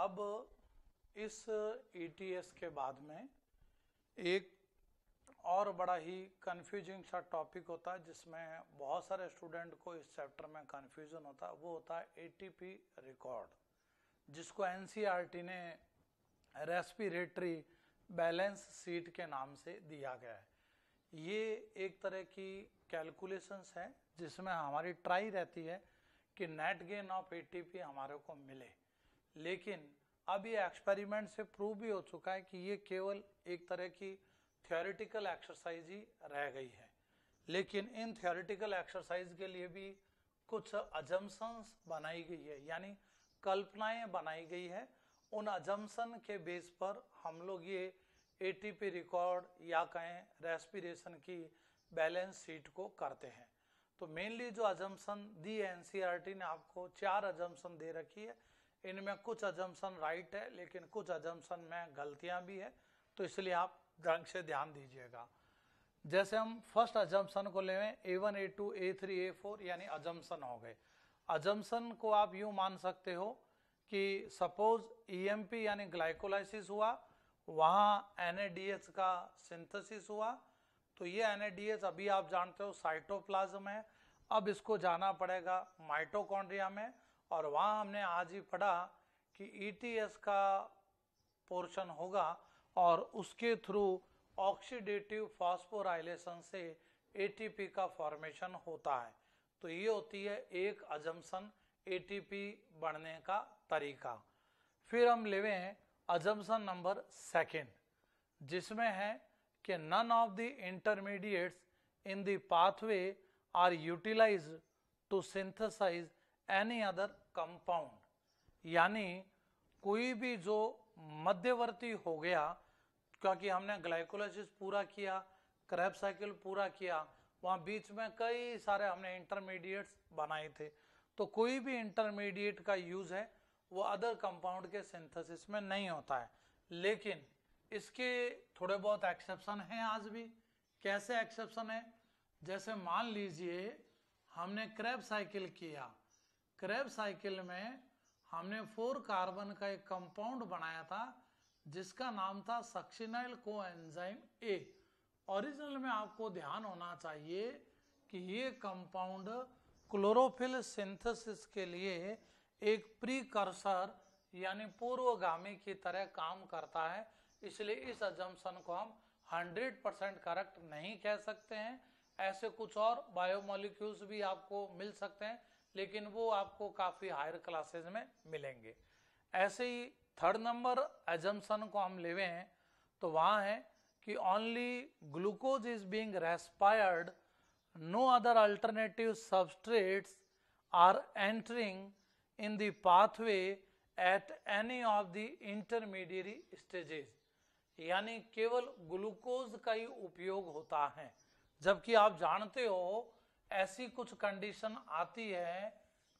अब इस ETS e के बाद में एक और बड़ा ही कन्फ्यूजिंग सा टॉपिक होता है जिसमें बहुत सारे स्टूडेंट को इस चैप्टर में कन्फ्यूजन होता है वो होता है एटीपी रिकॉर्ड जिसको एनसीईआरटी e ने रेस्पिरेटरी बैलेंस सीट के नाम से दिया गया है ये एक तरह की कैलकुलेशंस है जिसमें हमारी ट्राई रहती है कि नेट गेन ऑफ एटीपी हमारे को मिले लेकिन अब ये एक्सपेरिमेंट से प्रूव भी हो चुका है कि ये केवल एक तरह की थियोरिटिकल एक्सरसाइज ही रह गई है लेकिन इन थियोरिटिकल एक्सरसाइज के लिए भी कुछ अजम्पन्स बनाई गई है यानी कल्पनाएं बनाई गई है उन अजम्पन के बेस पर हम लोग ये एटीपी रिकॉर्ड या कहें रेस्पिरेशन की बैलेंस शीट को करते हैं तो मेनली जो अजम्पन दी एनसीईआरटी e ने आपको चार अजम्पन दे रखी है इनमें कुछ अजम्पन राइट है लेकिन कुछ अजम्पन में गलतियां भी है तो इसलिए आप ढंग से ध्यान दीजिएगा जैसे हम फर्स्ट अजम्पन को ले A one A two A three A four यानी अजम्पन हो गए अजम्पन को आप यूं मान सकते हो कि सपोज ईएमपी e यानी ग्लाइकोलाइसिस हुआ वहाँ एनएडीएच का सिंथेसिस हुआ तो ये एनएडीएच अभी आप जानते हो साइटोप्लाज्म है अब इसको जाना पड़ेगा माइटोकॉन्ड्रिया में और वहाँ हमने आज ही पढ़ा कि ईटीएस e का पोर्शन होगा और उसके थ्रू ऑक्सीडेटिव फॉस्फोराइलेशन से एटीपी का फॉर्मेशन होता है तो ये होती है एक अजम्सन एटीपी बढ़ने का तरीका फिर हम ले अजम्सन नंबर सेकेंड जिसमें है कि none of the intermediates in the pathway are utilise to synthesise any other compound यानी कोई भी जो मध्यवर्ती हो गया क्योंकि हमने ग्लाइकोलाइसिस पूरा किया क्रैप साइकिल पूरा किया वहाँ बीच में कई सारे हमने इंटरमीडिएट्स बनाए थे तो कोई भी इंटरमीडिएट का यूज़ है वो अदर कंपाउंड के सिंथेसिस में नहीं होता है लेकिन इसके थोड़े बहुत एक्सेप्शन हैं आज भी कैसे एक्सेप्शन है जैसे मान लीजिए हमने क्रैप साइकिल किया क्रेब साइकिल में हमने फोर कार्बन का एक कंपाउंड बनाया था जिसका नाम था सक्सिनाइल को एंजाइम ए ओरिजिनल में आपको ध्यान होना चाहिए कि ये कंपाउंड क्लोरोफिल सिंथेसिस के लिए एक प्रीकर्सर यानी पूर्वगामी की तरह काम करता है इसलिए इस अजम्पन को हम 100 परसेंट करेक्ट नहीं कह सकते हैं ऐसे कुछ और बायोमोलिक्यूल्स भी आपको मिल सकते हैं लेकिन वो आपको काफ़ी हायर क्लासेज में मिलेंगे ऐसे ही थर्ड नंबर एजम्सन को हम लेवे हैं तो वहाँ है कि only glucose is being respired no other alternative substrate are entering in the pathway at any of the intermediary stages यानी केवल ग्लूकोज का ही उपयोग होता है जबकि आप जानते हो ऐसी कुछ कंडीशन आती है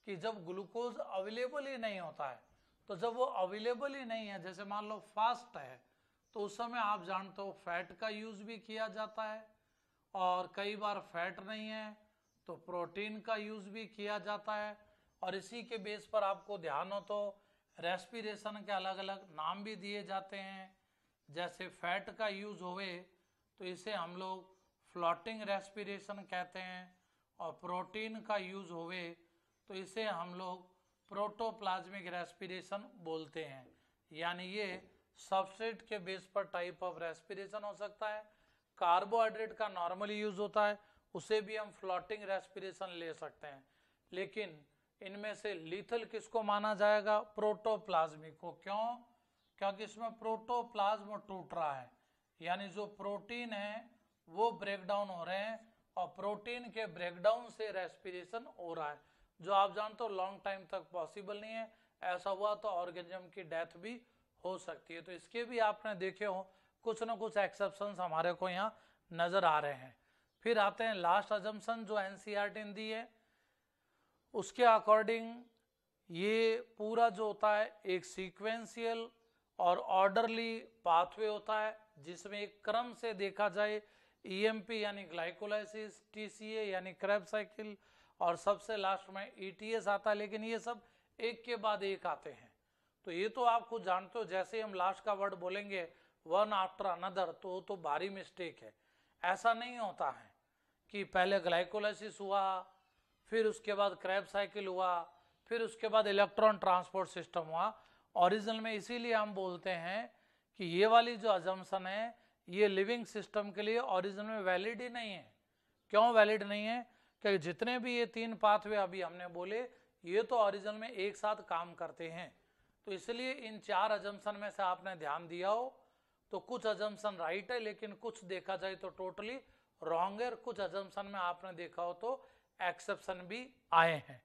कि जब ग्लूकोज अवेलेबल ही नहीं होता है तो जब वो अवेलेबल ही नहीं है जैसे मान लो फास्ट है तो उस समय आप जानते हो फैट का यूज भी किया जाता है और कई बार फैट नहीं है तो प्रोटीन का यूज भी किया जाता है और इसी के बेस पर आपको ध्यान हो तो रेस्पिरेशन के अलग अलग नाम भी दिए जाते हैं जैसे फैट का यूज होवे तो इसे हम लोग फ्लोटिंग रेस्पिरेशन कहते हैं और प्रोटीन का यूज होवे तो इसे हम लोग प्रोटोप्लाज्मिक रेस्पिरेशन बोलते हैं यानी ये सबस्ट्रेट के बेस पर टाइप ऑफ रेस्पिरेशन हो सकता है कार्बोहाइड्रेट का नॉर्मली यूज होता है उसे भी हम फ्लोटिंग रेस्पिरेशन ले सकते हैं लेकिन इनमें से लीथल किसको माना जाएगा प्रोटोप्लाज्मिक को क्यों क्योंकि इसमें प्रोटोप्लाज्म टूट रहा है यानी जो प्रोटीन है वो ब्रेकडाउन हो रहे हैं और प्रोटीन के ब्रेकडाउन से रेस्पिरेशन हो रहा है जो आप जानते हो लॉन्ग टाइम तक पॉसिबल नहीं है ऐसा हुआ तो ऑर्गेनिज्म की डेथ भी हो सकती है तो इसके भी आपने देखे हो कुछ ना कुछ एक्सेप्शन हमारे को यहाँ नजर आ रहे हैं फिर आते हैं लास्ट अजम्पन जो एन ने e दी है उसके अकॉर्डिंग ये पूरा जो होता है एक सीक्वेंशियल और ऑर्डरली पाथवे होता है जिसमें एक क्रम से देखा जाए ईएमपी e यानी ग्लाइकोलाइसिस टीसीए यानी क्रैप साइकिल और सबसे लास्ट में ईटीएस e आता है लेकिन ये सब एक के बाद एक आते हैं तो ये तो आप खुद जानते हो जैसे हम लास्ट का वर्ड बोलेंगे वन आफ्टर अनदर तो वो तो भारी मिस्टेक है ऐसा नहीं होता है कि पहले ग्लाइकोलाइसिस हुआ फिर उसके बाद क्रैब साइकिल हुआ फिर उसके बाद इलेक्ट्रॉन ट्रांसपोर्ट सिस्टम हुआ ओरिजिनल में इसीलिए हम बोलते हैं कि ये वाली जो अजम्सन है ये लिविंग सिस्टम के लिए ओरिजिन में वैलिड ही नहीं है क्यों वैलिड नहीं है क्योंकि जितने भी ये तीन पाथवे अभी हमने बोले ये तो ओरिजिन में एक साथ काम करते हैं तो इसलिए इन चार अजम्सन में से आपने ध्यान दिया हो तो कुछ अजम्सन राइट है लेकिन कुछ देखा जाए तो टोटली रॉन्ग है कुछ अजम्सन में आपने देखा हो तो एक्सेप्शन भी आए हैं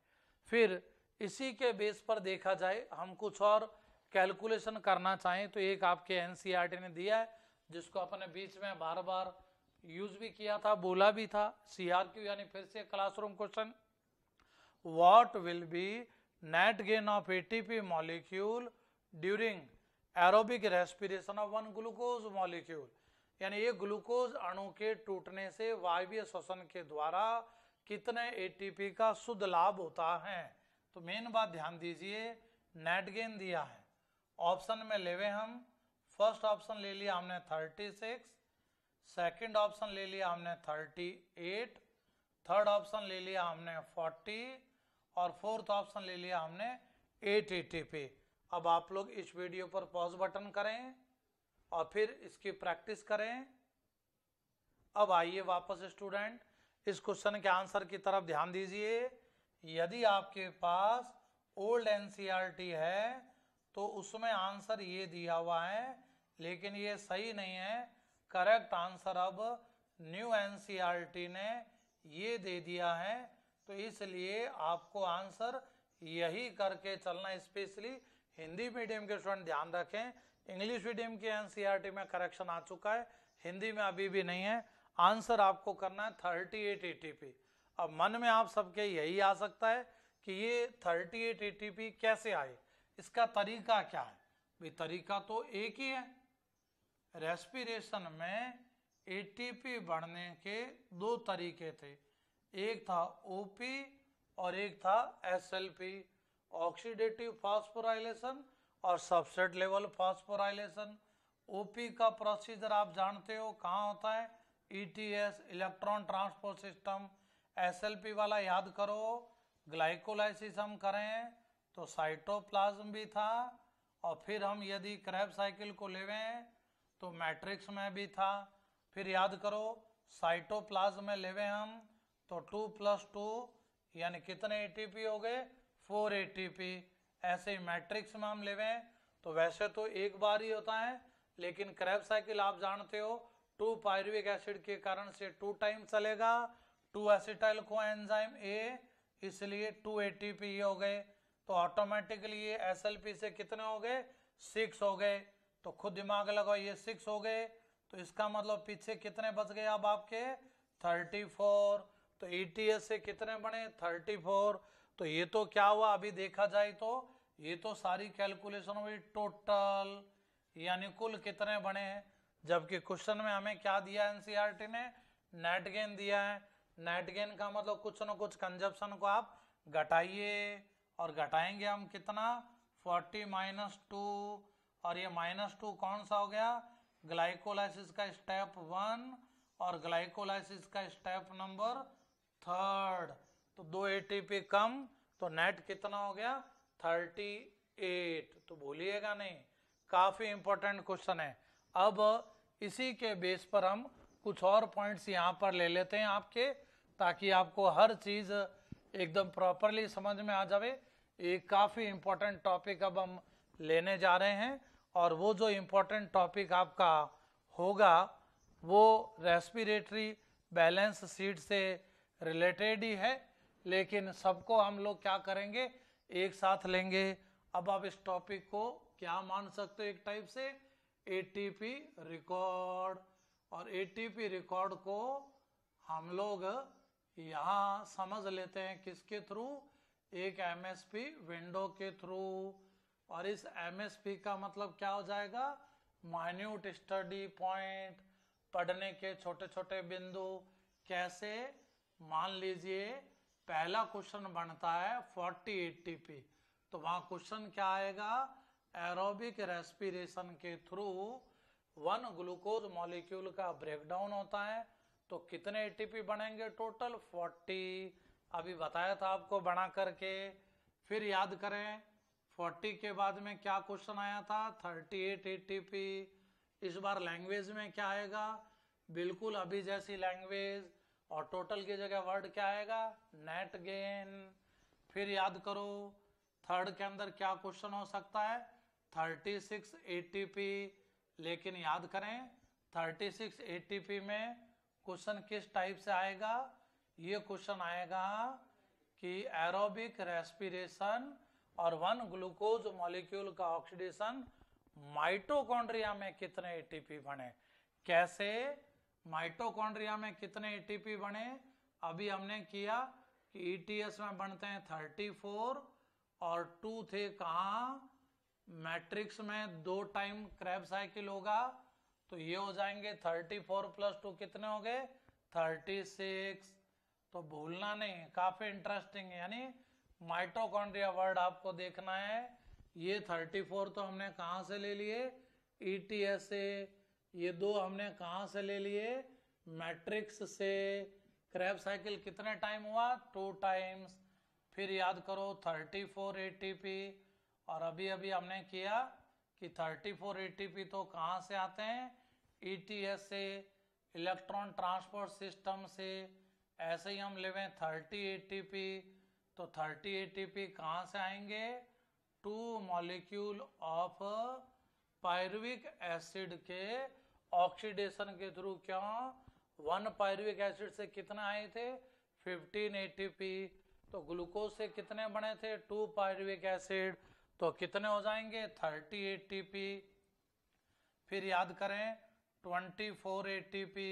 फिर इसी के बेस पर देखा जाए हम कुछ और कैलकुलेशन करना चाहें तो एक आपके एन e ने दिया है जिसको अपने बीच में बार बार यूज भी किया था बोला भी था सीआरक्यू यानी फिर से classroom question what will be net gain of ATP molecule during aerobic respiration of one glucose molecule यानी ये ग्लूकोज अणु के टूटने से वायव्य श्वसन के द्वारा कितने एटीपी का शुद्ध लाभ होता है तो मेन बात ध्यान दीजिए नेट गेन दिया है ऑप्शन में लेवे हम फर्स्ट ऑप्शन ले लिया हमने 36, सेकेंड ऑप्शन ले लिया हमने 38, थर्ड ऑप्शन ले लिया हमने 40 और फोर्थ ऑप्शन ले लिया हमने 880 पे अब आप लोग इस वीडियो पर पॉज बटन करें और फिर इसकी प्रैक्टिस करें अब आइए वापस स्टूडेंट इस क्वेश्चन के आंसर की तरफ ध्यान दीजिए यदि आपके पास ओल्ड एनसीईआरटी है तो उसमें आंसर ये दिया हुआ है लेकिन ये सही नहीं है करेक्ट आंसर अब न्यू एनसीईआरटी e ने ये दे दिया है तो इसलिए आपको आंसर यही करके चलना स्पेशली हिंदी मीडियम के स्टूडेंट ध्यान रखें इंग्लिश मीडियम के एनसीईआरटी e में करेक्शन आ चुका है हिंदी में अभी भी नहीं है आंसर आपको करना है थर्टी एट ए अब मन में आप सबके यही आ सकता है कि ये थर्टी एट ए कैसे आए इसका तरीका क्या है भाई तरीका तो एक ही है रेस्पिरेशन में एटीपी बढ़ने के दो तरीके थे एक था ओपी और एक था एसएलपी ऑक्सीडेटिव फास्फोराइलेशन और सबसेट लेवल फास्फोराइलेशन ओपी का प्रोसीजर आप जानते हो कहाँ होता है ETS electron transport system SLP वाला याद करो ग्लाइकोलाइसिस हम करें तो साइटोप्लाज्म भी था और फिर हम यदि क्रैब साइकिल को लेवें तो मैट्रिक्स में भी था फिर याद करो साइटोप्लाज्म में लेवे हम तो टू प्लस टू यानी कितने एटीपी हो गए फोर एटीपी ऐसे ही मैट्रिक्स में हम लेवे तो वैसे तो एक बार ही होता है लेकिन क्रेब साइकिल आप जानते हो टू पायरविक एसिड के कारण से टू टाइम चलेगा two acetyl coenzyme A इसलिए टू एटीपी हो गए तो ऑटोमेटिकली ये एसएलपी से कितने हो गए सिक्स हो गए तो खुद दिमाग लगाओ ये सिक्स हो गए तो इसका मतलब पीछे कितने बच गए अब आपके थर्टी फोर तो ई e से कितने बने थर्टी फोर तो ये तो क्या हुआ अभी देखा जाए तो ये तो सारी कैलकुलेशन हुई टोटल यानी कुल कितने बने जबकि क्वेश्चन में हमें क्या दिया एनसीईआरटी e ने नेट गेन दिया है नेट गेन का मतलब कुछ ना कुछ कंजप्शन को आप घटाइए और घटाएंगे हम कितना फोर्टी माइनस टू और ये माइनस टू कौन सा हो गया ग्लाइकोलाइसिस का स्टेप वन और ग्लाइकोलाइसिस का स्टेप नंबर थर्ड तो दो एटीपी कम तो नेट कितना हो गया थर्टी एट तो भूलिएगा नहीं काफी इंपॉर्टेंट क्वेश्चन है अब इसी के बेस पर हम कुछ और पॉइंट्स यहाँ पर ले लेते हैं आपके ताकि आपको हर चीज एकदम प्रॉपरली समझ में आ जावे ये काफी इंपॉर्टेंट टॉपिक अब हम लेने जा रहे हैं और वो जो इम्पोर्टेंट टॉपिक आपका होगा वो रेस्पिरेटरी बैलेंस सीट से रिलेटेड ही है लेकिन सबको हम लोग क्या करेंगे एक साथ लेंगे अब आप इस टॉपिक को क्या मान सकते हो एक टाइप से एटीपी रिकॉर्ड और एटीपी रिकॉर्ड को हम लोग यहाँ समझ लेते हैं किसके थ्रू एक एमएसपी विंडो के थ्रू और इस एमएसपी का मतलब क्या हो जाएगा माइन्यूट स्टडी पॉइंट पढ़ने के छोटे छोटे बिंदु कैसे मान लीजिए पहला क्वेश्चन बनता है 40 एटीपी तो वहाँ क्वेश्चन क्या आएगा एरोबिक रेस्पिरेशन के थ्रू वन ग्लूकोज मॉलिक्यूल का ब्रेकडाउन होता है तो कितने एटीपी बनेंगे टोटल 40 अभी बताया था आपको बना करके फिर याद करें फोर्टी के बाद में क्या क्वेश्चन आया था थर्टी एट एटी पी इस बार लैंग्वेज में क्या आएगा बिल्कुल अभी जैसी लैंग्वेज और टोटल की जगह वर्ड क्या आएगा नेट गेन फिर याद करो थर्ड के अंदर क्या क्वेश्चन हो सकता है थर्टी सिक्स एटी पी लेकिन याद करें थर्टी सिक्स एटी पी में क्वेश्चन किस टाइप से आएगा ये क्वेश्चन आएगा कि एरोबिक रेस्पिरेशन और वन ग्लूकोज मॉलिक्यूल का ऑक्सीडेशन माइटोकॉन्ड्रिया में कितने एटीपी बने कैसे माइटोकॉन्ड्रिया में कितने एटीपी बने अभी हमने किया कि ईटीएस e में बनते हैं 34 और टू थे कहा मैट्रिक्स में दो टाइम क्रैप साइकिल होगा तो ये हो जाएंगे 34 प्लस टू कितने हो गए 36 तो भूलना नहीं काफी इंटरेस्टिंग है यानी माइटोकॉन्ड्रिया वर्ड आपको देखना है ये 34 तो हमने कहाँ से ले लिए से e ये दो हमने कहाँ से ले लिए मैट्रिक्स से क्रैब साइकिल कितने टाइम हुआ टू टाइम्स फिर याद करो 34 पी और अभी अभी हमने किया कि 34 पी तो कहाँ से आते हैं ईटीएस e से इलेक्ट्रॉन ट्रांसपोर्ट सिस्टम से ऐसे ही हम लेवें टी एटीपी तो थर्टी एटीपी कहाँ से आएंगे two molecule of pyruvic acid के ऑक्सीडेशन के थ्रू क्यों वन पायरविक एसिड से कितने आए थे 15 एटीपी तो ग्लूकोज से कितने बने थे टू पायरविक एसिड तो कितने हो जाएंगे 30 एटीपी फिर याद करें 24 एटीपी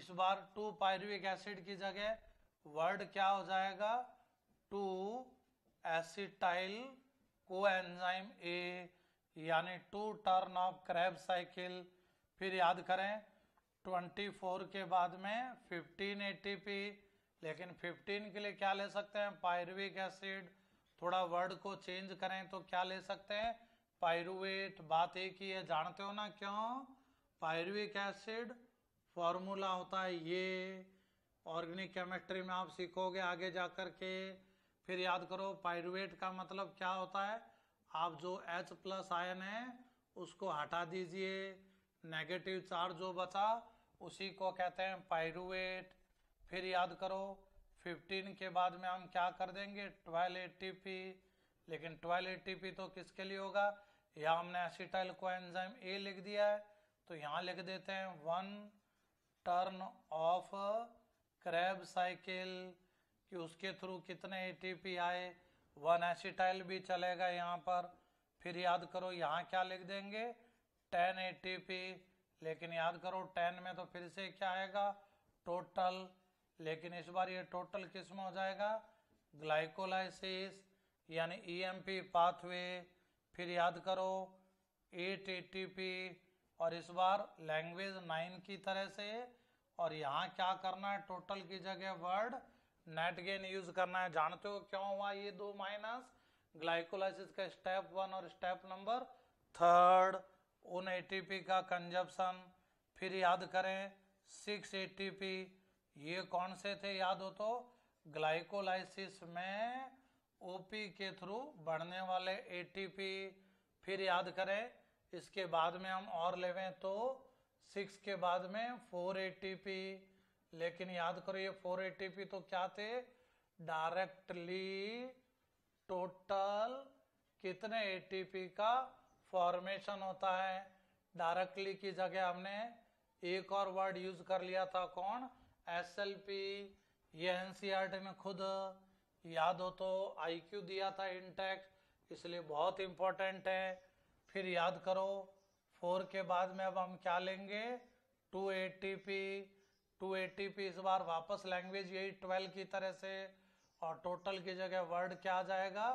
इस बार टू पायरुविक एसिड की जगह वर्ड क्या हो जाएगा टू एसिटाइल कोएंजाइम ए यानी two turn of Krebs cycle फिर याद करें 24 के बाद में 15 एटीपी लेकिन 15 के लिए क्या ले सकते हैं पायरुविक एसिड थोड़ा वर्ड को चेंज करें तो क्या ले सकते हैं पायरुवेट बात एक ही है जानते हो ना क्यों पायरुविक एसिड फॉर्मूला होता है ये ऑर्गेनिक केमिस्ट्री में आप सीखोगे आगे जा कर के फिर याद करो पाइरुवेट का मतलब क्या होता है आप जो H प्लस आयन है उसको हटा दीजिए नेगेटिव चार्ज जो बचा उसी को कहते हैं पाइरुवेट फिर याद करो 15 के बाद में हम क्या कर देंगे ट्वेल्व एटीपी लेकिन ट्वेल्व एटीपी तो किसके लिए होगा या हमने एसिटाइल को एंजाइम ए लिख दिया है तो यहाँ लिख देते हैं one turn of Krebs cycle कि उसके थ्रू कितने एटीपी आए वन एसिटाइल भी चलेगा यहाँ पर फिर याद करो यहाँ क्या लिख देंगे टेन एटीपी लेकिन याद करो टेन में तो फिर से क्या आएगा टोटल लेकिन इस बार ये टोटल किस में हो जाएगा ग्लाइकोलाइसिस यानी ईएमपी e पाथवे फिर याद करो एट एटीपी और इस बार लैंग्वेज नाइन की तरह से और यहाँ क्या करना है टोटल की जगह वर्ड नेट गेन यूज करना है जानते हो क्यों हुआ ये दो माइनस ग्लाइकोलाइसिस का स्टेप वन और स्टेप नंबर थर्ड उन एटीपी का कंजप्शन फिर याद करें सिक्स एटीपी ये कौन से थे याद हो तो ग्लाइकोलाइसिस में ओपी के थ्रू बढ़ने वाले एटीपी फिर याद करें इसके बाद में हम और लेवें तो सिक्स के बाद में फोर एटीपी लेकिन याद करो ये फोर एटीपी तो क्या थे डायरेक्टली टोटल कितने एटीपी का फॉर्मेशन होता है डायरेक्टली की जगह हमने एक और वर्ड यूज कर लिया था कौन एस एल पी ये एनसीईआरटी e में खुद याद हो तो आई क्यू दिया था इंटेक्स इसलिए बहुत इम्पोर्टेंट है फिर याद करो फोर के बाद में अब हम क्या लेंगे two A T P two ATP इस बार वापस लैंग्वेज यही ट्वेल्व की तरह से और टोटल की जगह वर्ड क्या आ जाएगा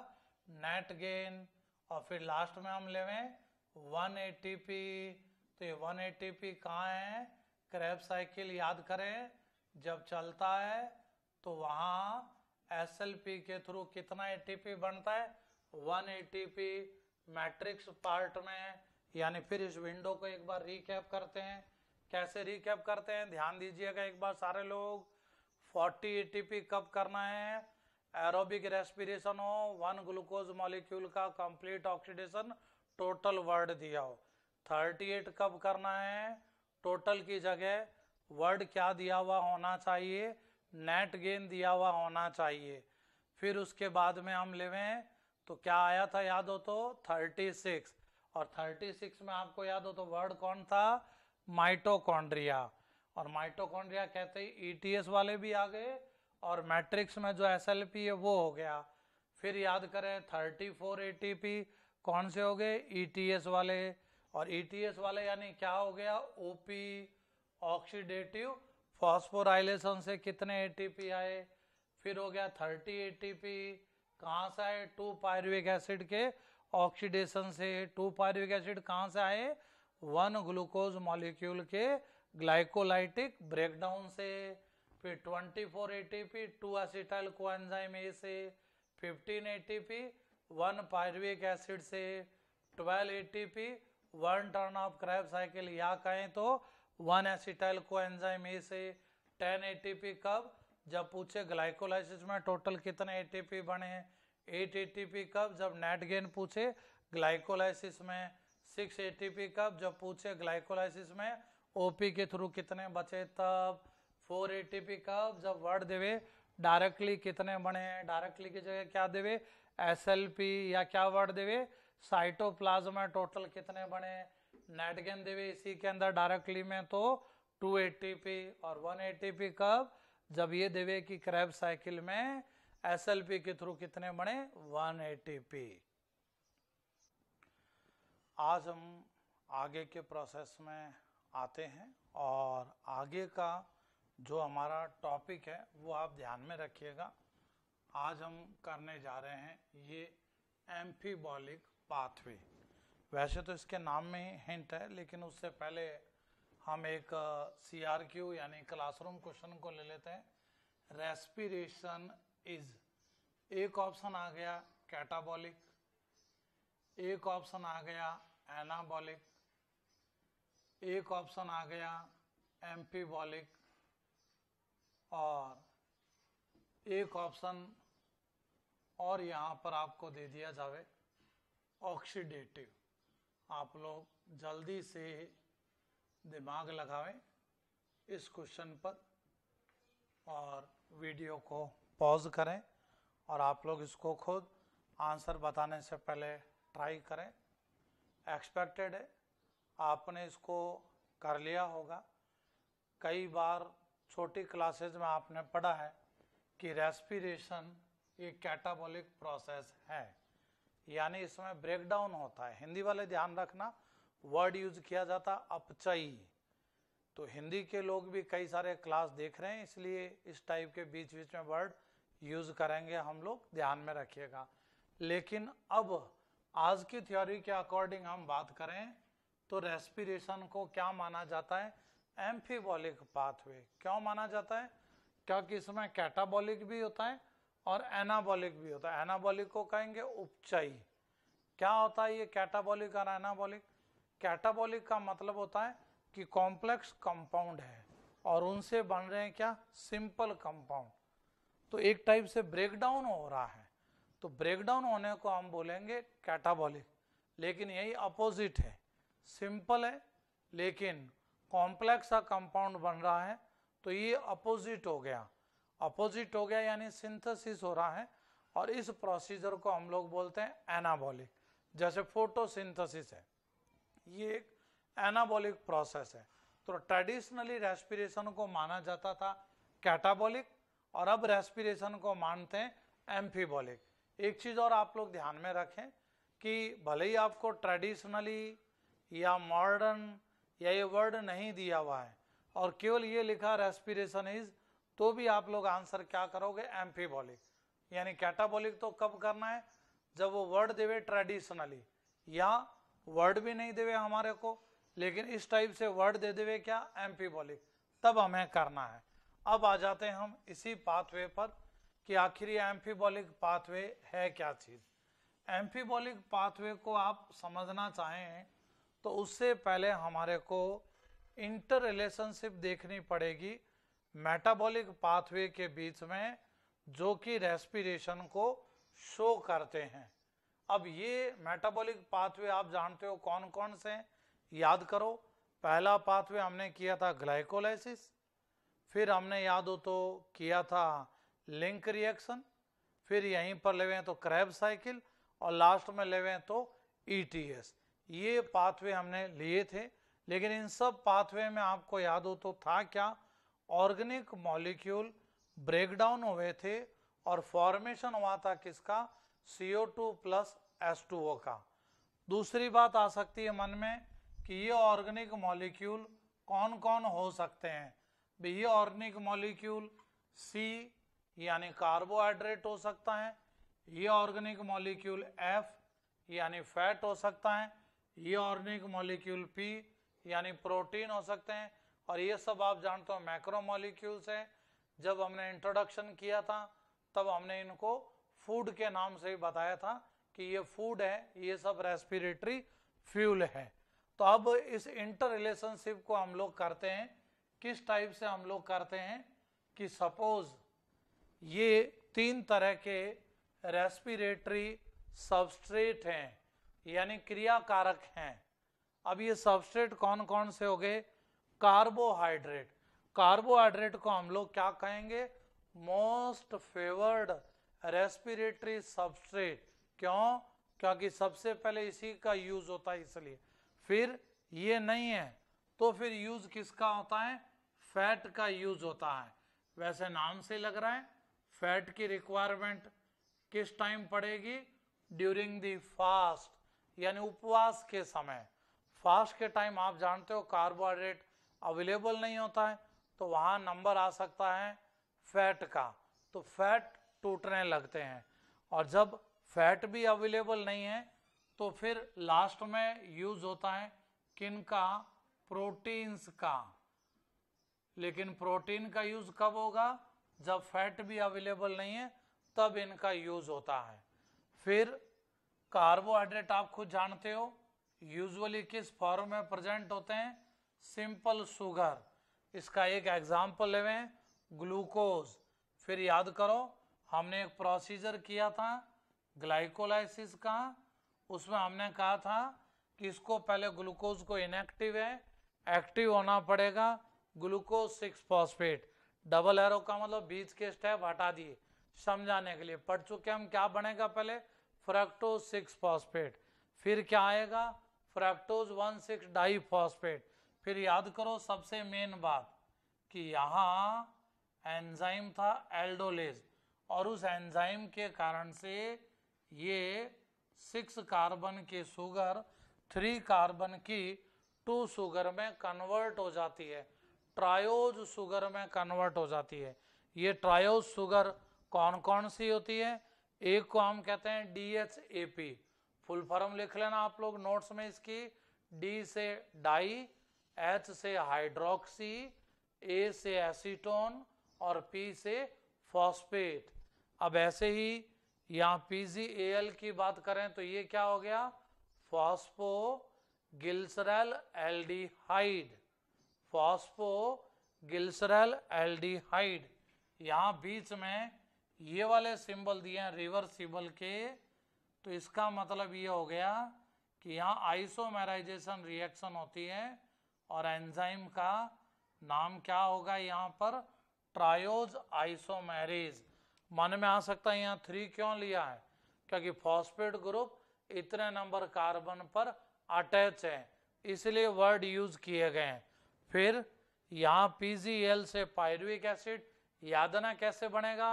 नेट गेन और फिर लास्ट में हम लेवें वन एट्टी पी तो ये वन एटी पी कहाँ है क्रैप साइकिल याद करें जब चलता है तो वहाँ एस एल पी के थ्रू कितना ए टी पी बनता है one A T P matrix part में यानी फिर इस विंडो को एक बार रिकैप करते हैं कैसे रिकेप करते हैं ध्यान दीजिएगा एक बार सारे लोग 40 एटीपी कब करना है एरोबिक रेस्पिरेशन हो वन ग्लूकोज मॉलिक्यूल का कंप्लीट ऑक्सीडेशन टोटल वर्ड दिया हो 38 कब करना है टोटल की जगह वर्ड क्या दिया हुआ होना चाहिए नेट गेन दिया हुआ होना चाहिए फिर उसके बाद में हम लेवें तो क्या आया था याद हो तो 36 और 36 में आपको याद हो तो वर्ड कौन था माइटोकॉन्ड्रिया और माइटोकॉन्ड्रिया कहते ही ईटीएस e वाले भी आ गए और मैट्रिक्स में जो एस है वो हो गया फिर याद करें 34 एटीपी कौन से हो गए ईटीएस e वाले और ईटीएस e वाले यानी क्या हो गया ओपी ऑक्सीडेटिव फॉस्फोराइलेशन से कितने एटीपी आए फिर हो गया टी एटीपी कहाँ से आए टू पायरुविक एसिड के ऑक्सीडेशन से टू पायरुविक एसिड कहाँ से आए वन ग्लूकोज मॉलिक्यूल के ग्लाइकोलाइटिक ब्रेकडाउन से फिर 24 एटीपी, 2 एसिटाइल कोएंजाइम ए से 15 एटीपी, वन पायरविक एसिड से 12 ATP, one turn of Krebs cycle या कहें तो वन एसिटाइल कोएंजाइम ए से 10 एटीपी कब जब पूछे ग्लाइकोलाइसिस में टोटल कितने एटीपी बने ए 8 एटीपी कब जब नेट गेन पूछे ग्लाइकोलाइसिस में सिक्स एटीपी कब जब पूछे ग्लाइकोलाइसिस में ओपी के थ्रू कितने बचे तब फोर एटीपी कब जब वर्ड देवे डायरेक्टली कितने बने डायरेक्टली की जगह क्या देवे एस या क्या वर्ड देवे में टोटल कितने बने नेटगेन देवे इसी के अंदर डायरेक्टली में तो टू एटीपी और वन एटीपी कब जब ये देवे कि क्रैब साइकिल में एसएलपी के थ्रू कितने बने वन एटीपी आज हम आगे के प्रोसेस में आते हैं और आगे का जो हमारा टॉपिक है वो आप ध्यान में रखिएगा आज हम करने जा रहे हैं ये एम्फीबॉलिक पाथवे वैसे तो इसके नाम में ही हिंट है लेकिन उससे पहले हम एक सी आर क्यू यानी क्लासरूम क्वेश्चन को ले लेते हैं रेस्पिरेशन इज एक ऑप्शन आ गया कैटाबॉलिक एक ऑप्शन आ गया एनाबॉलिक एक ऑप्शन आ गया एम्फीबॉलिक और एक ऑप्शन और यहाँ पर आपको दे दिया जावे ऑक्सीडेटिव आप लोग जल्दी से दिमाग लगावें इस क्वेश्चन पर और वीडियो को पॉज करें और आप लोग इसको खुद आंसर बताने से पहले ट्राई करें एक्सपेक्टेड है आपने इसको कर लिया होगा कई बार छोटी क्लासेज में आपने पढ़ा है कि रेस्पिरेशन एक कैटाबॉलिक प्रोसेस है यानी इसमें ब्रेकडाउन होता है हिंदी वाले ध्यान रखना वर्ड यूज किया जाता अपचयी तो हिंदी के लोग भी कई सारे क्लास देख रहे हैं इसलिए इस टाइप के बीच बीच में वर्ड यूज करेंगे हम लोग ध्यान में रखिएगा लेकिन अब आज की थ्योरी के अकॉर्डिंग हम बात करें तो रेस्पिरेशन को क्या माना जाता है एम्फीबॉलिक पाथवे क्यों माना जाता है क्योंकि इसमें कैटाबॉलिक भी होता है और एनाबॉलिक भी होता है एनाबॉलिक को कहेंगे उपचाई क्या होता है ये कैटाबॉलिक और एनाबॉलिक कैटाबॉलिक का मतलब होता है कि कॉम्प्लेक्स कंपाउंड है और उनसे बन रहे हैं क्या सिंपल कंपाउंड तो एक टाइप से ब्रेकडाउन हो रहा है तो ब्रेकडाउन होने को हम बोलेंगे कैटाबॉलिक लेकिन यही अपोजिट है सिंपल है लेकिन कॉम्प्लेक्स सा कंपाउंड बन रहा है तो ये अपोजिट हो गया अपोजिट हो गया यानी सिंथेसिस हो रहा है और इस प्रोसीजर को हम लोग बोलते हैं एनाबॉलिक जैसे फोटोसिंथेसिस है ये एक एनाबॉलिक प्रोसेस है तो ट्रेडिशनली रेस्पिरेशन को माना जाता था कैटाबॉलिक और अब रेस्पिरेशन को मानते हैं एम्फीबॉलिक एक चीज़ और आप लोग ध्यान में रखें कि भले ही आपको ट्रेडिशनली या मॉडर्न या ये वर्ड नहीं दिया हुआ है और केवल ये लिखा रेस्पिरेशन इज तो भी आप लोग आंसर क्या करोगे एम्फीबॉलिक यानी कैटाबॉलिक तो कब करना है जब वो वर्ड देवे ट्रेडिशनली या वर्ड भी नहीं देवे हमारे को लेकिन इस टाइप से वर्ड दे देवे क्या एम्फीबॉलिक तब हमें करना है अब आ जाते हैं हम इसी पाथवे पर कि आखिर ये एम्फीबॉलिक पाथवे है क्या चीज़ एम्फीबॉलिक पाथवे को आप समझना चाहें तो उससे पहले हमारे को इंटर रिलेशनशिप देखनी पड़ेगी मेटाबॉलिक पाथवे के बीच में जो कि रेस्पिरेशन को शो करते हैं अब ये मेटाबॉलिक पाथवे आप जानते हो कौन कौन से याद करो पहला पाथवे हमने किया था ग्लाइकोलाइसिस फिर हमने याद हो तो किया था लिंक रिएक्शन फिर यहीं पर लेवें तो क्रैब साइकिल और लास्ट में लेवें तो ईटीएस e ये पाथवे हमने लिए थे लेकिन इन सब पाथवे में आपको याद हो तो था क्या ऑर्गेनिक मॉलिक्यूल ब्रेकडाउन हुए थे और फॉर्मेशन हुआ था किसका टू प्लस एस का दूसरी बात आ सकती है मन में कि ये ऑर्गेनिक मॉलिक्यूल कौन कौन हो सकते हैं ये ऑर्गेनिक मॉलिक्यूल सी यानी कार्बोहाइड्रेट हो सकता है ये ऑर्गेनिक मॉलिक्यूल एफ यानी फैट हो सकता है ये ऑर्गेनिक मॉलिक्यूल पी यानी प्रोटीन हो सकते हैं और ये सब आप जानते हो मैक्रो मॉलिक्यूल्स हैं जब हमने इंट्रोडक्शन किया था तब हमने इनको फूड के नाम से ही बताया था कि ये फूड है ये सब रेस्पिरेटरी फ्यूल है तो अब इस इंटर रिलेशनशिप को हम लोग करते हैं किस टाइप से हम लोग करते हैं कि सपोज ये तीन तरह के रेस्पिरेटरी सबस्ट्रेट हैं यानी क्रिया कारक हैं अब ये सबस्ट्रेट कौन कौन से हो गए कार्बोहाइड्रेट कार्बोहाइड्रेट को हम लोग क्या कहेंगे मोस्ट फेवर्ड रेस्पिरेटरी सबस्ट्रेट क्यों क्योंकि सबसे पहले इसी का यूज होता है इसलिए फिर ये नहीं है तो फिर यूज किसका होता है फैट का यूज होता है वैसे नाम से लग रहा है फैट की रिक्वायरमेंट किस टाइम पड़ेगी ड्यूरिंग दी फास्ट यानी उपवास के समय फास्ट के टाइम आप जानते हो कार्बोहाइड्रेट अवेलेबल नहीं होता है तो वहाँ नंबर आ सकता है फैट का तो फैट टूटने लगते हैं और जब फैट भी अवेलेबल नहीं है तो फिर लास्ट में यूज होता है किन का प्रोटीन्स का लेकिन प्रोटीन का यूज कब होगा जब फैट भी अवेलेबल नहीं है तब इनका यूज होता है फिर कार्बोहाइड्रेट आप खुद जानते हो यूजुअली किस फॉर्म में प्रेजेंट होते हैं सिंपल शुगर इसका एक एग्जाम्पल हैं ग्लूकोज फिर याद करो हमने एक प्रोसीजर किया था ग्लाइकोलाइसिस का उसमें हमने कहा था कि इसको पहले ग्लूकोज को इनएक्टिव है एक्टिव होना पड़ेगा glucose six phosphate double arrow का मतलब बीच के स्टेप हटा दिए समझाने के लिए पढ़ चुके हम क्या बनेगा पहले फ्रैक्टोज सिक्स फॉस्फेट फिर क्या आएगा fructose one six diphosphate फिर याद करो सबसे मेन बात कि यहाँ एंजाइम था एल्डोलेज और उस एंजाइम के कारण से ये सिक्स कार्बन के शुगर थ्री कार्बन की टू शुगर में कन्वर्ट हो जाती है ट्रायोज सुगर में कन्वर्ट हो जाती है ये ट्रायोज सुगर कौन कौन सी होती है एक को हम कहते हैं D H A P full form लिख लेना आप लोग नोट्स में इसकी डी से डाई एच से हाइड्रोक्सी ए से एसीटोन और पी से फॉस्फेट अब ऐसे ही यहाँ एल की बात करें तो ये क्या हो गया phosphoglyceraldehyde phosphoglyceraldehyde यहाँ बीच में ये वाले सिंबल दिए हैं रिवर्सिबल के तो इसका मतलब ये हो गया कि यहाँ आइसोमेराइजेशन रिएक्शन होती है और एंजाइम का नाम क्या होगा यहाँ पर ट्रायोज आइसोमेरेज मन में आ सकता है यहाँ थ्री क्यों लिया है क्योंकि फॉस्फेट ग्रुप इतने नंबर कार्बन पर अटैच है इसलिए वर्ड यूज किए गए हैं फिर यहाँ पीजीएल से पायरुविक एसिड यादना कैसे बनेगा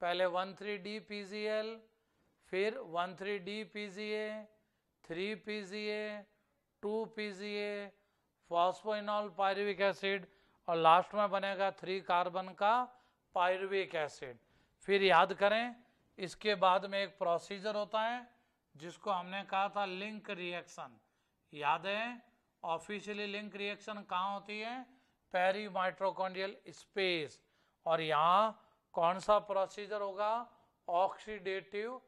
पहले वन थ्री डी एल फिर one three D A three A two A phosphoenol pyruvic acid और लास्ट में बनेगा थ्री कार्बन का पायरुविक एसिड फिर याद करें इसके बाद में एक प्रोसीजर होता है जिसको हमने कहा था लिंक रिएक्शन याद है ऑफिशियली लिंक रिएक्शन कहाँ होती है पेरी माइट्रोकॉन्डियल स्पेस और यहाँ कौन सा प्रोसीजर होगा ऑक्सीडेटिव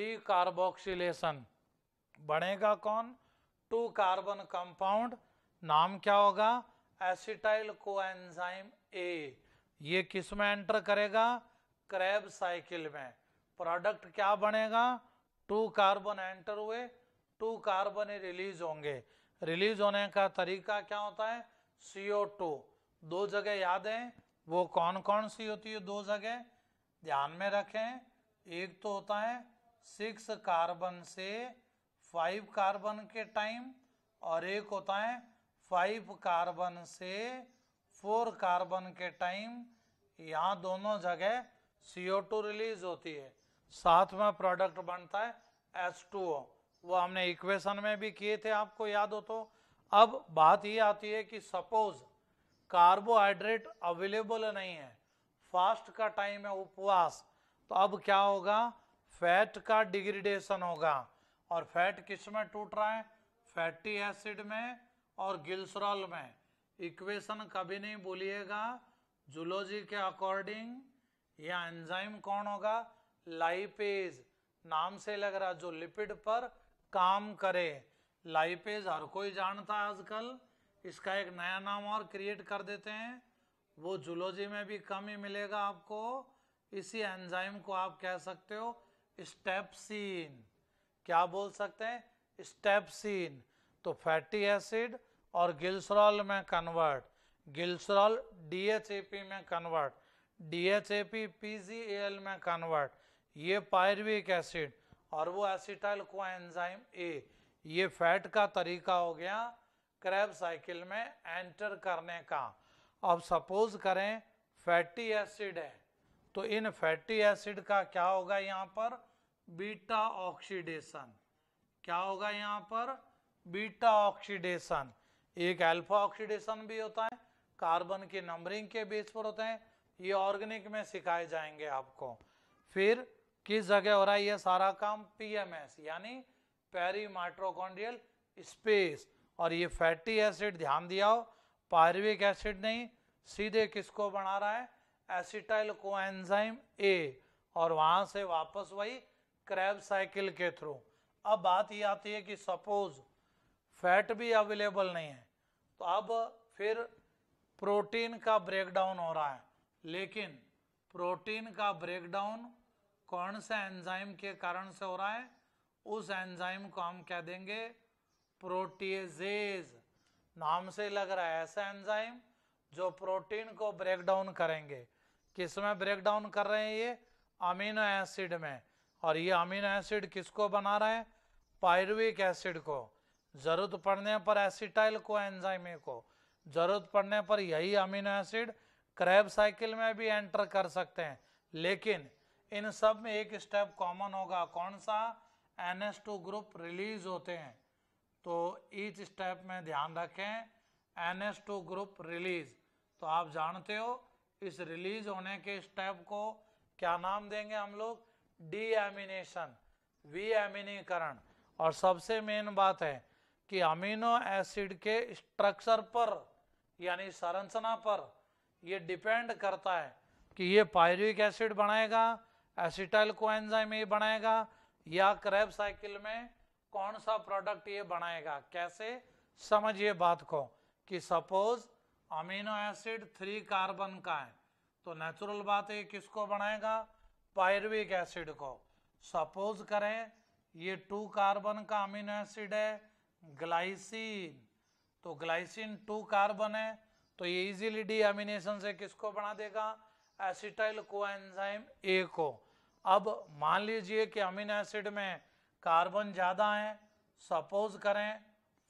डी बनेगा कौन टू कार्बन कंपाउंड नाम क्या होगा एसिटाइल कोएंजाइम ए ये किस में एंटर करेगा क्रैब साइकिल में प्रोडक्ट क्या बनेगा टू कार्बन एंटर हुए टू कार्बन रिलीज होंगे रिलीज होने का तरीका क्या होता है टू दो जगह याद है वो कौन कौन सी होती है दो जगह ध्यान में रखें एक तो होता है सिक्स कार्बन से फाइव कार्बन के टाइम और एक होता है फाइव कार्बन से फोर कार्बन के टाइम यहाँ दोनों जगह टू रिलीज होती है साथ में प्रोडक्ट बनता है टू ओ वो हमने इक्वेशन में भी किए थे आपको याद हो तो अब बात ये आती है कि सपोज कार्बोहाइड्रेट अवेलेबल नहीं है फास्ट का टाइम है उपवास तो अब क्या होगा फैट का डिग्रेडेशन होगा और फैट किस में टूट रहा है फैटी एसिड में और गिल्सरॉल में इक्वेशन कभी नहीं भूलिएगा जूलॉजी के अकॉर्डिंग यह एंजाइम कौन होगा लाइपेज नाम से लग रहा जो लिपिड पर काम करे लाइपेज हर कोई जानता है आजकल इसका एक नया नाम और क्रिएट कर देते हैं वो जुलोजी में भी कम ही मिलेगा आपको इसी एंजाइम को आप कह सकते हो स्टेपसिन क्या बोल सकते हैं स्टेपसिन तो फैटी एसिड और गिल्सरॉल में कन्वर्ट गिल्सरॉल डीएचएपी में कन्वर्ट डीएचएपी पीजीएल में कन्वर्ट ये पायरविक एसिड और वो एसिटाइल को एंजाइम ए ये फैट का तरीका हो गया क्रैब साइकिल में एंटर करने का अब सपोज करें फैटी एसिड है तो इन फैटी एसिड का क्या होगा यहाँ पर बीटा ऑक्सीडेशन क्या होगा यहाँ पर बीटा ऑक्सीडेशन एक अल्फा ऑक्सीडेशन भी होता है कार्बन की नंबरिंग के बेस पर होते हैं ये ऑर्गेनिक में सिखाए जाएंगे आपको फिर किस जगह हो रहा है ये सारा काम पीएमएस यानी माइट्रोकॉन्ड्रियल स्पेस और ये फैटी एसिड ध्यान दिया हो पायरविक एसिड नहीं सीधे किसको बना रहा है एसिटाइल कोएंजाइम ए और वहां से वापस वही क्रैब साइकिल के थ्रू अब बात ये आती है कि सपोज फैट भी अवेलेबल नहीं है तो अब फिर प्रोटीन का ब्रेकडाउन हो रहा है लेकिन प्रोटीन का ब्रेकडाउन कौन से एंजाइम के कारण से हो रहा है उस एंजाइम को हम क्या देंगे प्रोटीजेज नाम से लग रहा है ऐसा एंजाइम जो प्रोटीन को ब्रेक डाउन करेंगे किस में ब्रेक डाउन कर रहे हैं ये अमीनो एसिड में और ये अमीनो एसिड किसको बना रहा है पायरुविक एसिड को जरूरत पड़ने पर एसिटाइल को एंजाइमे को जरूरत पड़ने पर यही अमीनो एसिड क्रैब साइकिल में भी एंटर कर सकते हैं लेकिन इन सब में एक स्टेप कॉमन होगा कौन सा N S two group release होते हैं तो ईच स्टेप में ध्यान रखें N S two group release तो आप जानते हो इस रिलीज होने के स्टेप को क्या नाम देंगे हम लोग डी एमिनेशन वी एमिनीकरण और सबसे मेन बात है कि अमीनो एसिड के स्ट्रक्चर पर यानी संरचना पर ये डिपेंड करता है कि ये पायरिक एसिड बनाएगा एसिटाइल कोएंजाइम ये बनाएगा या क्रेब साइकिल में कौन सा प्रोडक्ट ये बनाएगा कैसे समझिए बात को कि suppose amino acid three carbon का है तो नेचुरल बात है किसको बनाएगा पायरविक एसिड को सपोज करें ये टू कार्बन का अमीनो एसिड है ग्लाइसिन तो ग्लाइसिन टू कार्बन है तो ये इजीली डी एमिनेशन से किसको बना देगा एसिटाइल को एंजाइम ए को अब मान लीजिए कि अमीनो एसिड में कार्बन ज़्यादा है सपोज करें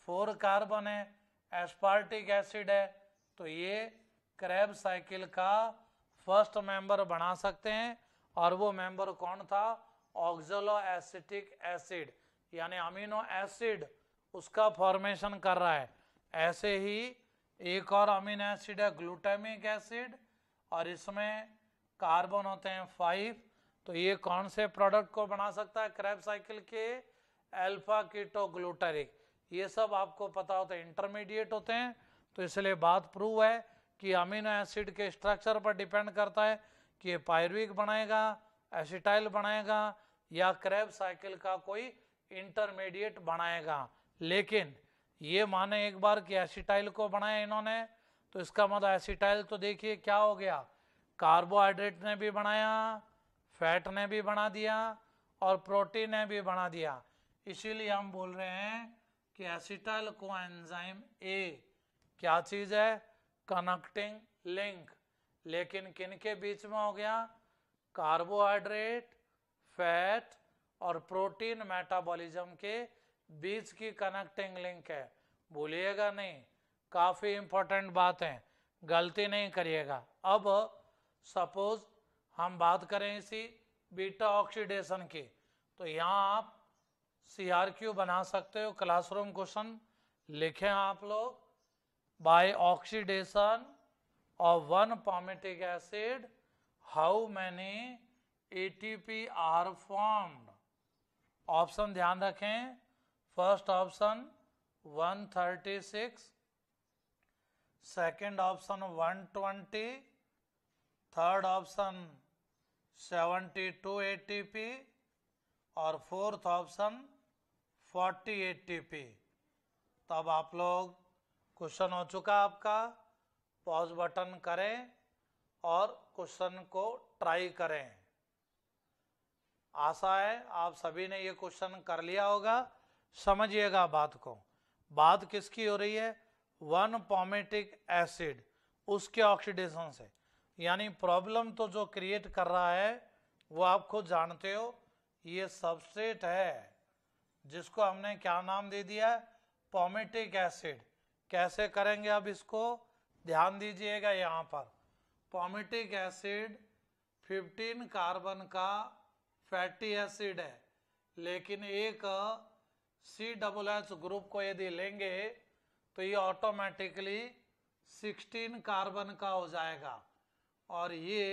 फोर कार्बन है एस्पार्टिक एसिड है तो ये क्रैब साइकिल का फर्स्ट मेंबर बना सकते हैं और वो मेंबर कौन था ऑक्जलो एसिटिक एसिड यानी अमीनो एसिड उसका फॉर्मेशन कर रहा है ऐसे ही एक और अमीनो एसिड है ग्लूटामिक एसिड और इसमें कार्बन होते हैं फाइव तो ये कौन से प्रोडक्ट को बना सकता है क्रैप साइकिल के अल्फा ग्लूटरिक ये सब आपको पता होता है इंटरमीडिएट होते हैं तो इसलिए बात प्रूव है कि अमीनो एसिड के स्ट्रक्चर पर डिपेंड करता है कि ये पायरविक बनाएगा एसिटाइल बनाएगा या क्रैप साइकिल का कोई इंटरमीडिएट बनाएगा लेकिन ये माने एक बार कि एसिटाइल को बनाया इन्होंने तो इसका मतलब एसिटाइल तो देखिए क्या हो गया कार्बोहाइड्रेट ने भी बनाया फैट ने भी बना दिया और प्रोटीन ने भी बना दिया इसीलिए हम बोल रहे हैं कि एसिटल को एंजाइम ए क्या चीज है कनेक्टिंग लिंक लेकिन किन के बीच में हो गया कार्बोहाइड्रेट फैट और प्रोटीन मेटाबॉलिज्म के बीच की कनेक्टिंग लिंक है भूलिएगा नहीं काफी इंपॉर्टेंट बात है गलती नहीं करिएगा अब सपोज हम बात करें इसी बीटा ऑक्सीडेशन की तो यहाँ आप सी आर क्यू बना सकते हो क्लासरूम क्वेश्चन लिखें आप लोग by oxidation one palmitic acid how many A T P are form option ध्यान रखें first option 136 second option twenty third option 72 ATP और फोर्थ ऑप्शन 40 ATP तो अब आप लोग क्वेश्चन हो चुका आपका पॉज बटन करें और क्वेश्चन को ट्राई करें आशा है आप सभी ने ये क्वेश्चन कर लिया होगा समझिएगा बात को बात किसकी हो रही है वन पॉमेटिक एसिड उसके ऑक्सीडेशन से यानी प्रॉब्लम तो जो क्रिएट कर रहा है वो आप खुद जानते हो ये सबस्ट्रेट है जिसको हमने क्या नाम दे दिया है पोमेटिक एसिड कैसे करेंगे अब इसको ध्यान दीजिएगा यहाँ पर पोमेटिक एसिड 15 कार्बन का फैटी एसिड है लेकिन एक सी डबल एच ग्रुप को यदि लेंगे तो ये ऑटोमेटिकली 16 कार्बन का हो जाएगा और ये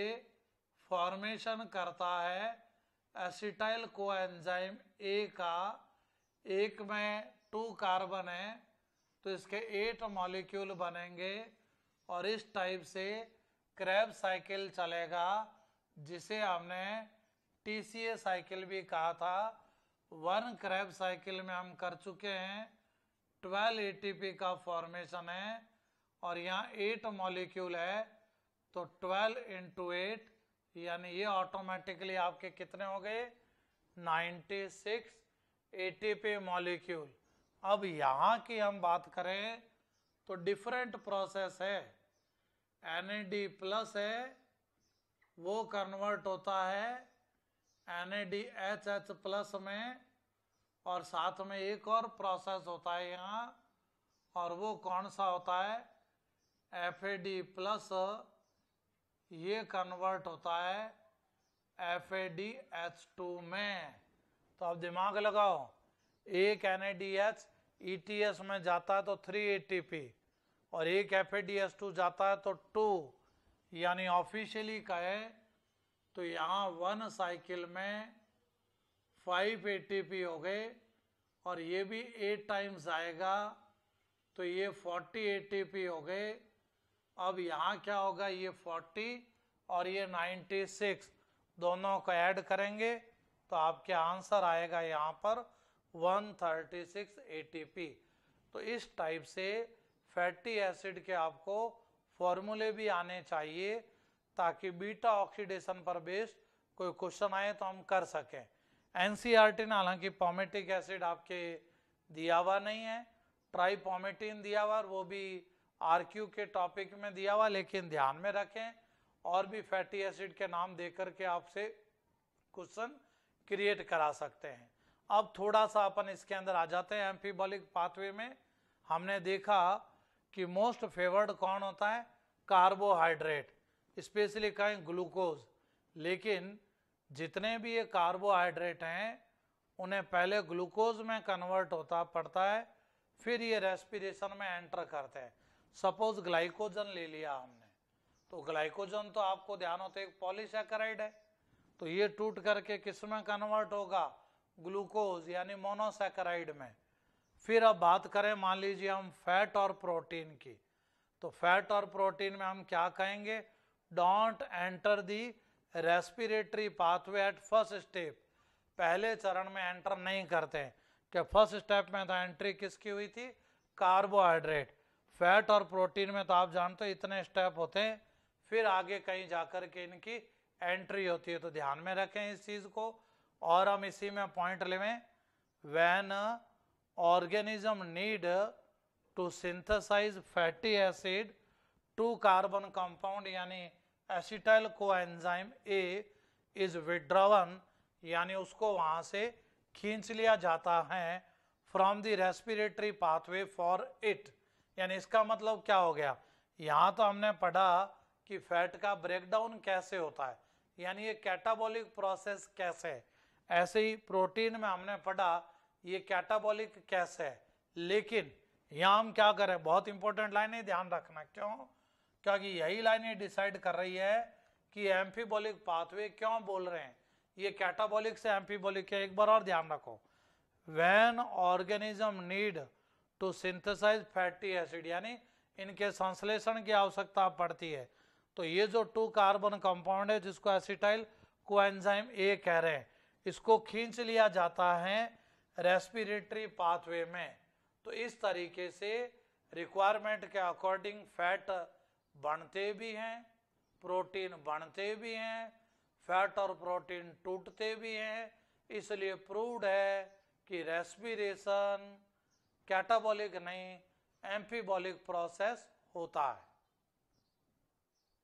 फॉर्मेशन करता है एसिटाइल को एंजाइम ए का एक में टू कार्बन है तो इसके एट मॉलिक्यूल बनेंगे और इस टाइप से क्रैब साइकिल चलेगा जिसे हमने टी सी ए साइकिल भी कहा था वन क्रैब साइकिल में हम कर चुके हैं ट्वेल्व ए टी पी का फॉर्मेशन है और यहाँ एट मॉलिक्यूल है तो 12 इंटू एट यानी ये ऑटोमेटिकली आपके कितने हो गए 96 एटीपी मॉलिक्यूल अब यहाँ की हम बात करें तो डिफरेंट प्रोसेस है एन प्लस है वो कन्वर्ट होता है एन एच एच प्लस में और साथ में एक और प्रोसेस होता है यहाँ और वो कौन सा होता है एफ ए डी प्लस ये कन्वर्ट होता है F A D H two में तो आप दिमाग लगाओ एक N A D H E T S में जाता है तो थ्री ए टी पी और एक F A D S two जाता है तो टू यानी ऑफिशियली कहे तो यहाँ वन साइकिल में फाइव ए टी पी हो गए और ये भी एट टाइम्स आएगा तो ये फोर्टी ए टी पी हो गए अब यहाँ क्या होगा ये 40 और ये 96 दोनों को ऐड करेंगे तो आपके आंसर आएगा यहाँ पर 136 एटीपी तो इस टाइप से फैटी एसिड के आपको फॉर्मूले भी आने चाहिए ताकि बीटा ऑक्सीडेशन पर बेस्ड कोई क्वेश्चन आए तो हम कर सकें एन ने हालांकि पॉमेटिक एसिड आपके दिया हुआ नहीं है ट्राईपोमेटिन दिया हुआ वो भी आरक्यू के टॉपिक में दिया हुआ लेकिन ध्यान में रखें और भी फैटी एसिड के नाम दे करके आपसे क्वेश्चन क्रिएट करा सकते हैं अब थोड़ा सा अपन इसके अंदर आ जाते हैं एम्फीबॉलिक पाथवे में हमने देखा कि मोस्ट फेवर्ड कौन होता है कार्बोहाइड्रेट स्पेशली कहें ग्लूकोज लेकिन जितने भी ये कार्बोहाइड्रेट हैं उन्हें पहले ग्लूकोज में कन्वर्ट होता पड़ता है फिर ये रेस्पिरेशन में एंटर करते हैं सपोज ग्लाइकोजन ले लिया हमने तो ग्लाइकोजन तो आपको ध्यान होता है एक पॉलीसेकेराइड है तो ये टूट करके किस में कन्वर्ट होगा ग्लूकोज यानी मोनोसेकेराइड में फिर अब बात करें मान लीजिए हम फैट और प्रोटीन की तो फैट और प्रोटीन में हम क्या कहेंगे don't enter the respiratory pathway at first step पहले चरण में एंटर नहीं करते हैं क्या फर्स्ट स्टेप में तो एंट्री किसकी हुई थी कार्बोहाइड्रेट फैट और प्रोटीन में तो आप जानते हैं इतने स्टेप होते हैं फिर आगे कहीं जाकर के इनकी एंट्री होती है तो ध्यान में रखें इस चीज़ को और हम इसी में पॉइंट लेवें when organism need to synthesize fatty acid two carbon compound यानी acetyl coenzyme A is withdrawn यानी उसको वहाँ से खींच लिया जाता है from the respiratory pathway for it यानी इसका मतलब क्या हो गया यहाँ तो हमने पढ़ा कि फैट का ब्रेकडाउन कैसे होता है यानी ये कैटाबॉलिक प्रोसेस कैसे है ऐसे ही प्रोटीन में हमने पढ़ा ये कैटाबॉलिक कैसे है लेकिन यहाँ हम क्या करें बहुत इंपॉर्टेंट लाइन है ध्यान रखना क्यों क्योंकि यही लाइन ही डिसाइड कर रही है कि एम्फीबॉलिक पाथवे क्यों बोल रहे हैं ये कैटाबॉलिक से एम्फीबोलिक है एक बार और ध्यान रखो when organism need to synthesize fatty acid यानी इनके संश्लेषण की आवश्यकता पड़ती है तो ये जो टू कार्बन कंपाउंड है जिसको एसिटाइल कोएंजाइम ए कह रहे हैं इसको खींच लिया जाता है रेस्पिरेटरी पाथवे में तो इस तरीके से रिक्वायरमेंट के अकॉर्डिंग फैट बढ़ते भी हैं प्रोटीन बढ़ते भी हैं फैट और प्रोटीन टूटते भी हैं इसलिए प्रूव्ड है कि रेस्पिरेशन कैटाबॉलिक नहीं एम्फीबॉलिक प्रोसेस होता है